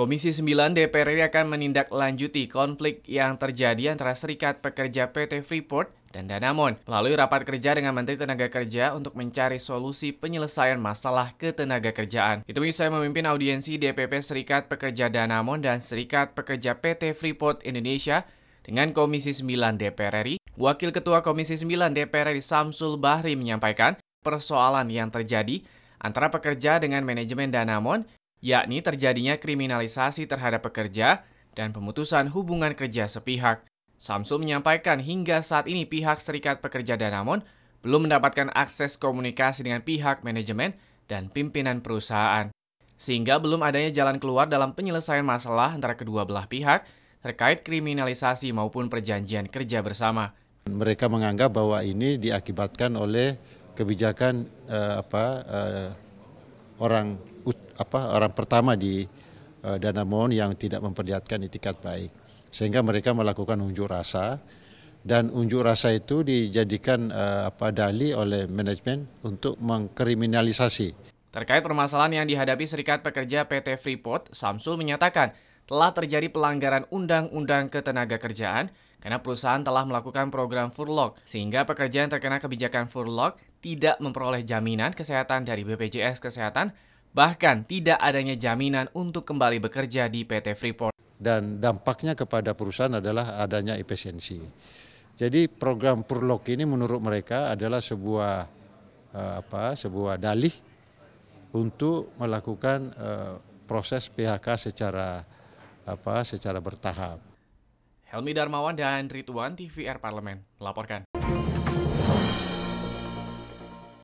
Komisi 9 DPR RI akan menindaklanjuti konflik yang terjadi antara Serikat Pekerja PT Freeport dan Danamon melalui rapat kerja dengan Menteri Tenaga Kerja untuk mencari solusi penyelesaian masalah ketenaga kerjaan. Itu saya memimpin audiensi DPP Serikat Pekerja Danamon dan Serikat Pekerja PT Freeport Indonesia dengan Komisi 9 DPR RI. Wakil Ketua Komisi 9 DPR RI Samsul Bahri menyampaikan persoalan yang terjadi antara pekerja dengan manajemen Danamon yakni terjadinya kriminalisasi terhadap pekerja dan pemutusan hubungan kerja sepihak. Samsul menyampaikan hingga saat ini pihak Serikat Pekerja Danamon belum mendapatkan akses komunikasi dengan pihak manajemen dan pimpinan perusahaan. Sehingga belum adanya jalan keluar dalam penyelesaian masalah antara kedua belah pihak terkait kriminalisasi maupun perjanjian kerja bersama. Mereka menganggap bahwa ini diakibatkan oleh kebijakan eh, apa eh, orang apa orang pertama di uh, eh, Danamon yang tidak memperlihatkan itikat baik sehingga mereka melakukan unjuk rasa dan unjuk rasa itu dijadikan uh, apa dali oleh manajemen untuk mengkriminalisasi. Terkait permasalahan yang dihadapi Serikat Pekerja PT Freeport, Samsul menyatakan telah terjadi pelanggaran Undang-Undang ketenaga kerjaan karena perusahaan telah melakukan program furlough sehingga pekerjaan terkena kebijakan furlough tidak memperoleh jaminan kesehatan dari BPJS Kesehatan bahkan tidak adanya jaminan untuk kembali bekerja di PT Freeport. Dan dampaknya kepada perusahaan adalah adanya efisiensi. Jadi program Purlok ini menurut mereka adalah sebuah eh, apa sebuah dalih untuk melakukan eh, proses PHK secara apa secara bertahap. Helmi Darmawan dan Rituan TVR Parlemen melaporkan.